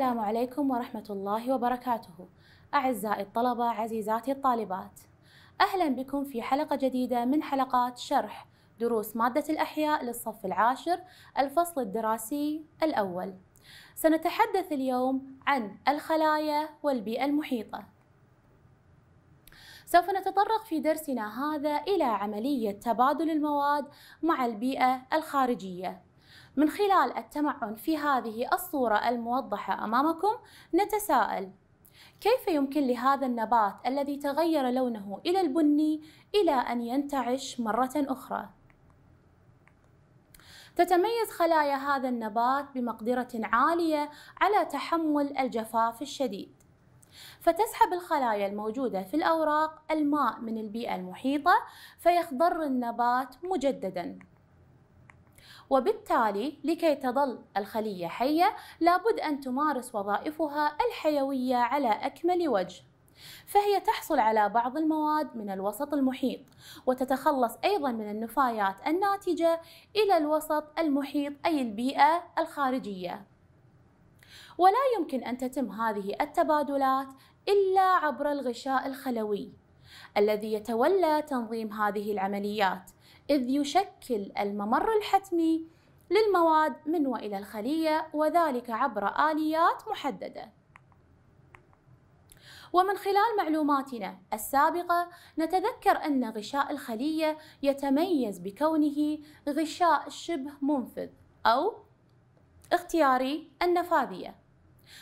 السلام عليكم ورحمة الله وبركاته أعزائي الطلبة عزيزاتي الطالبات أهلا بكم في حلقة جديدة من حلقات شرح دروس مادة الأحياء للصف العاشر الفصل الدراسي الأول سنتحدث اليوم عن الخلايا والبيئة المحيطة سوف نتطرق في درسنا هذا إلى عملية تبادل المواد مع البيئة الخارجية من خلال التمعن في هذه الصورة الموضحة أمامكم نتساءل كيف يمكن لهذا النبات الذي تغير لونه إلى البني إلى أن ينتعش مرة أخرى؟ تتميز خلايا هذا النبات بمقدرة عالية على تحمل الجفاف الشديد فتسحب الخلايا الموجودة في الأوراق الماء من البيئة المحيطة فيخضر النبات مجدداً وبالتالي لكي تظل الخلية حية لابد أن تمارس وظائفها الحيوية على أكمل وجه فهي تحصل على بعض المواد من الوسط المحيط وتتخلص أيضا من النفايات الناتجة إلى الوسط المحيط أي البيئة الخارجية ولا يمكن أن تتم هذه التبادلات إلا عبر الغشاء الخلوي الذي يتولى تنظيم هذه العمليات إذ يشكل الممر الحتمي للمواد من وإلى الخلية وذلك عبر آليات محددة ومن خلال معلوماتنا السابقة نتذكر أن غشاء الخلية يتميز بكونه غشاء شبه منفذ أو اختياري النفاذية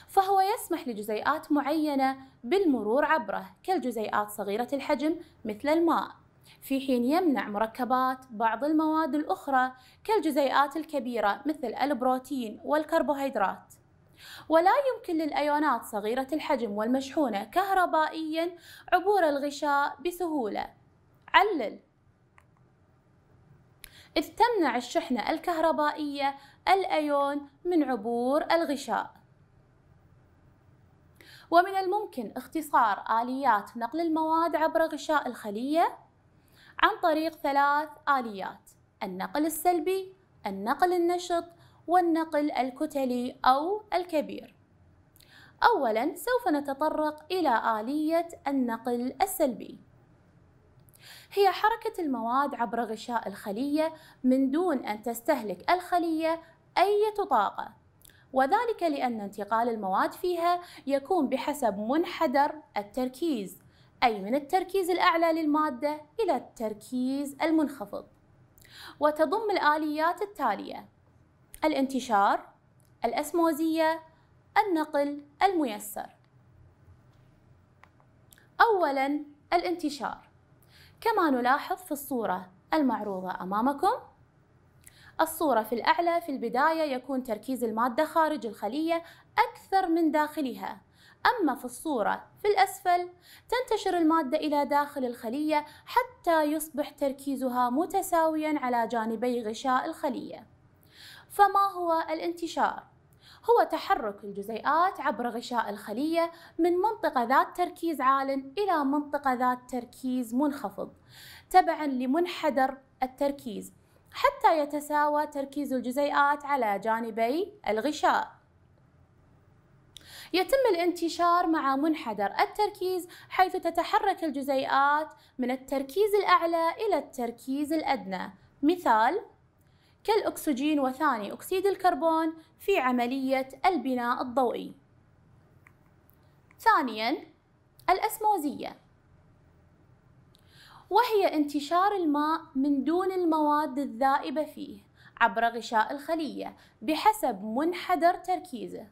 فهو يسمح لجزيئات معينة بالمرور عبره كالجزيئات صغيرة الحجم مثل الماء في حين يمنع مركبات بعض المواد الأخرى كالجزيئات الكبيرة مثل البروتين والكربوهيدرات ولا يمكن للأيونات صغيرة الحجم والمشحونة كهربائيا عبور الغشاء بسهولة علل إذ تمنع الشحنة الكهربائية الأيون من عبور الغشاء ومن الممكن اختصار آليات نقل المواد عبر غشاء الخلية عن طريق ثلاث آليات النقل السلبي، النقل النشط، والنقل الكتلي أو الكبير. أولاً سوف نتطرق إلى آلية النقل السلبي. هي حركة المواد عبر غشاء الخلية من دون أن تستهلك الخلية أي طاقة، وذلك لأن انتقال المواد فيها يكون بحسب منحدر التركيز أي من التركيز الأعلى للمادة إلى التركيز المنخفض وتضم الآليات التالية الانتشار الأسموزية النقل الميسر أولاً الانتشار كما نلاحظ في الصورة المعروضة أمامكم الصورة في الأعلى في البداية يكون تركيز المادة خارج الخلية أكثر من داخلها أما في الصورة في الأسفل تنتشر المادة إلى داخل الخلية حتى يصبح تركيزها متساويا على جانبي غشاء الخلية فما هو الانتشار؟ هو تحرك الجزيئات عبر غشاء الخلية من منطقة ذات تركيز عال إلى منطقة ذات تركيز منخفض تبعا لمنحدر التركيز حتى يتساوى تركيز الجزيئات على جانبي الغشاء يتم الانتشار مع منحدر التركيز حيث تتحرك الجزيئات من التركيز الأعلى إلى التركيز الأدنى مثال كالأكسجين وثاني أكسيد الكربون في عملية البناء الضوئي ثانياً الأسموزية وهي انتشار الماء من دون المواد الذائبة فيه عبر غشاء الخلية بحسب منحدر تركيزه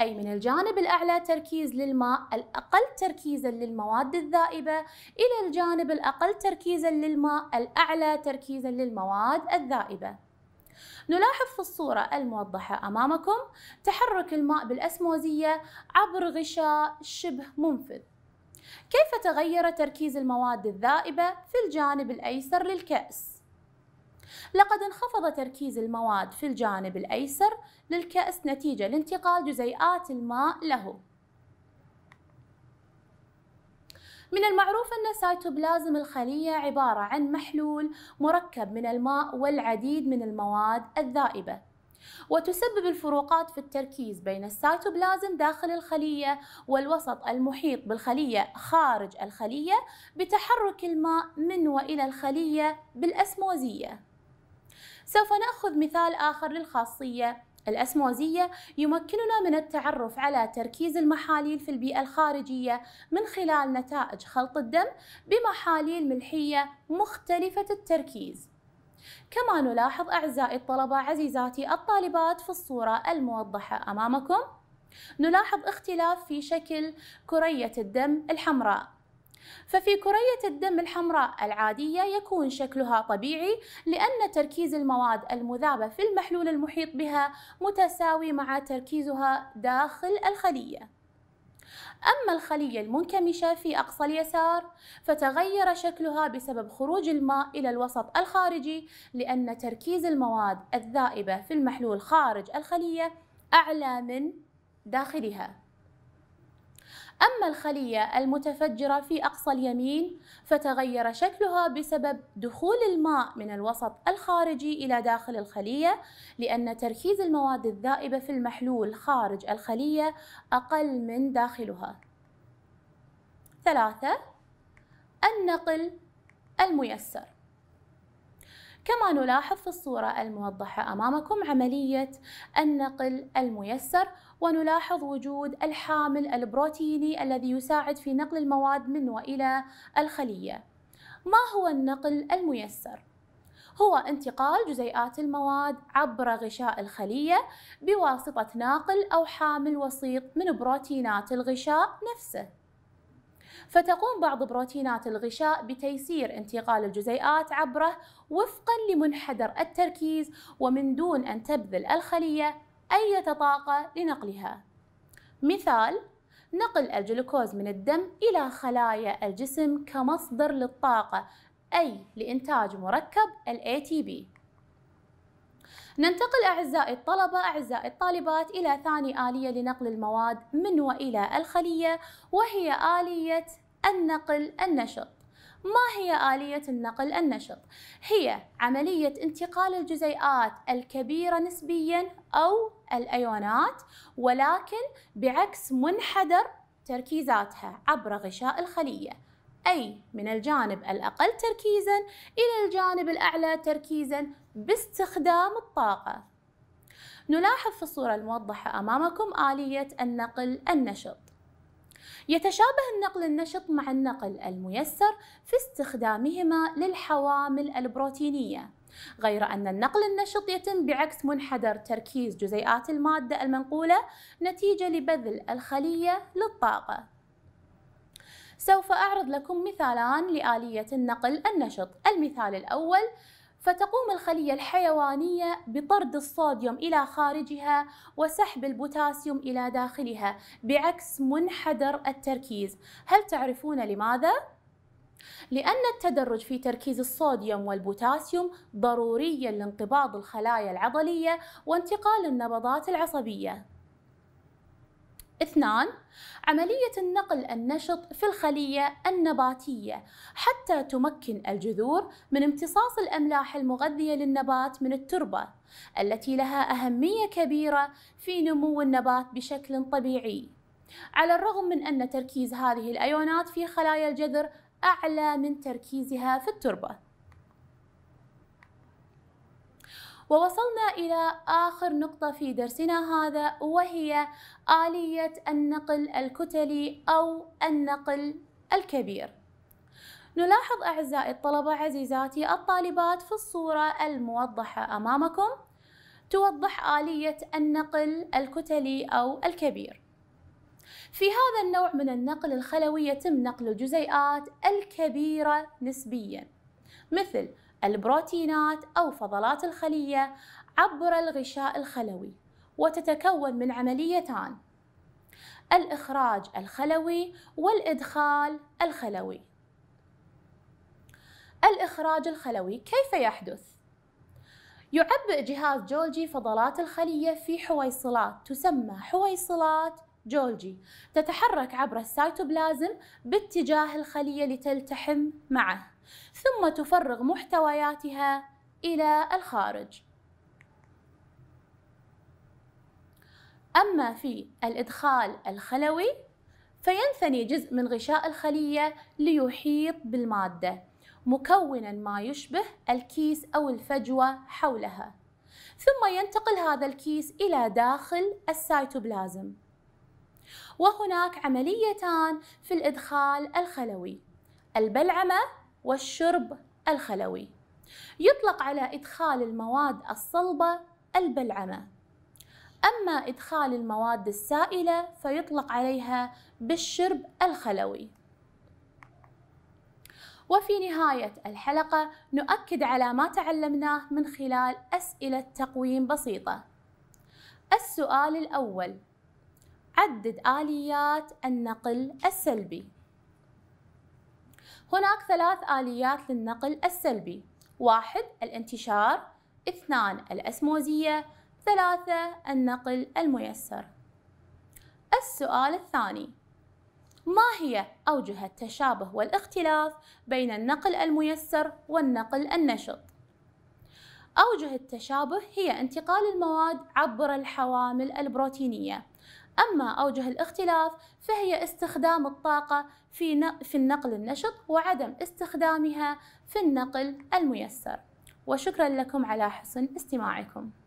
أي من الجانب الأعلى تركيز للماء الأقل تركيزا للمواد الذائبة إلى الجانب الأقل تركيزا للماء الأعلى تركيزا للمواد الذائبة نلاحظ في الصورة الموضحة أمامكم تحرك الماء بالأسموزية عبر غشاء شبه منفذ كيف تغير تركيز المواد الذائبة في الجانب الأيسر للكأس؟ لقد انخفض تركيز المواد في الجانب الأيسر للكأس نتيجة لانتقال جزيئات الماء له من المعروف أن سيتوبلازم الخلية عبارة عن محلول مركب من الماء والعديد من المواد الذائبة وتسبب الفروقات في التركيز بين السيتوبلازم داخل الخلية والوسط المحيط بالخلية خارج الخلية بتحرك الماء من وإلى الخلية بالأسموزية سوف نأخذ مثال آخر للخاصية الأسموزية يمكننا من التعرف على تركيز المحاليل في البيئة الخارجية من خلال نتائج خلط الدم بمحاليل ملحية مختلفة التركيز كما نلاحظ أعزائي الطلبة عزيزاتي الطالبات في الصورة الموضحة أمامكم نلاحظ اختلاف في شكل كرية الدم الحمراء ففي كرية الدم الحمراء العادية يكون شكلها طبيعي لأن تركيز المواد المذابة في المحلول المحيط بها متساوي مع تركيزها داخل الخلية أما الخلية المنكمشة في أقصى اليسار فتغير شكلها بسبب خروج الماء إلى الوسط الخارجي لأن تركيز المواد الذائبة في المحلول خارج الخلية أعلى من داخلها أما الخلية المتفجرة في أقصى اليمين فتغير شكلها بسبب دخول الماء من الوسط الخارجي إلى داخل الخلية لأن تركيز المواد الذائبة في المحلول خارج الخلية أقل من داخلها. ثلاثة النقل الميسر كما نلاحظ في الصورة الموضحة أمامكم عملية النقل الميسر ونلاحظ وجود الحامل البروتيني الذي يساعد في نقل المواد من وإلى الخلية ما هو النقل الميسر؟ هو انتقال جزيئات المواد عبر غشاء الخلية بواسطة ناقل أو حامل وسيط من بروتينات الغشاء نفسه فتقوم بعض بروتينات الغشاء بتيسير انتقال الجزيئات عبره وفقا لمنحدر التركيز ومن دون أن تبذل الخلية أي طاقة لنقلها مثال نقل الجلوكوز من الدم إلى خلايا الجسم كمصدر للطاقة أي لإنتاج مركب الـ ATP ننتقل أعزائي الطلبة أعزائي الطالبات إلى ثاني آلية لنقل المواد من وإلى الخلية وهي آلية النقل النشط ما هي آلية النقل النشط؟ هي عملية انتقال الجزيئات الكبيرة نسبيا أو الأيونات ولكن بعكس منحدر تركيزاتها عبر غشاء الخلية أي من الجانب الأقل تركيزا إلى الجانب الأعلى تركيزا باستخدام الطاقة نلاحظ في الصورة الموضحة أمامكم آلية النقل النشط يتشابه النقل النشط مع النقل الميسر في استخدامهما للحوامل البروتينية غير أن النقل النشط يتم بعكس منحدر تركيز جزيئات المادة المنقولة نتيجة لبذل الخلية للطاقة سوف أعرض لكم مثالان لآلية النقل النشط المثال الأول فتقوم الخلية الحيوانية بطرد الصوديوم إلى خارجها وسحب البوتاسيوم إلى داخلها بعكس منحدر التركيز هل تعرفون لماذا؟ لأن التدرج في تركيز الصوديوم والبوتاسيوم ضروري لانقباض الخلايا العضلية وانتقال النبضات العصبية اثنان عملية النقل النشط في الخلية النباتية حتى تمكن الجذور من امتصاص الأملاح المغذية للنبات من التربة التي لها أهمية كبيرة في نمو النبات بشكل طبيعي على الرغم من أن تركيز هذه الأيونات في خلايا الجذر أعلى من تركيزها في التربة ووصلنا إلى آخر نقطة في درسنا هذا وهي آلية النقل الكتلي أو النقل الكبير نلاحظ أعزائي الطلبة عزيزاتي الطالبات في الصورة الموضحة أمامكم توضح آلية النقل الكتلي أو الكبير في هذا النوع من النقل الخلوي يتم نقل الجزيئات الكبيرة نسبياً مثل البروتينات أو فضلات الخلية عبر الغشاء الخلوي وتتكون من عمليتان الإخراج الخلوي والإدخال الخلوي الإخراج الخلوي كيف يحدث؟ يعبئ جهاز جولجي فضلات الخلية في حويصلات تسمى حويصلات جولجي تتحرك عبر السيتوبلازم باتجاه الخلية لتلتحم معه ثم تفرغ محتوياتها إلى الخارج أما في الإدخال الخلوي فينثني جزء من غشاء الخلية ليحيط بالمادة مكونا ما يشبه الكيس أو الفجوة حولها ثم ينتقل هذا الكيس إلى داخل السيتوبلازم وهناك عمليتان في الإدخال الخلوي البلعمة والشرب الخلوي يطلق على إدخال المواد الصلبة البلعمة أما إدخال المواد السائلة فيطلق عليها بالشرب الخلوي وفي نهاية الحلقة نؤكد على ما تعلمناه من خلال أسئلة تقويم بسيطة السؤال الأول عدد آليات النقل السلبي هناك ثلاث آليات للنقل السلبي واحد الانتشار اثنان الأسموزية ثلاثة النقل الميسر السؤال الثاني ما هي أوجه التشابه والاختلاف بين النقل الميسر والنقل النشط؟ أوجه التشابه هي انتقال المواد عبر الحوامل البروتينية أما أوجه الاختلاف فهي استخدام الطاقة في, في النقل النشط وعدم استخدامها في النقل الميسر وشكرا لكم على حسن استماعكم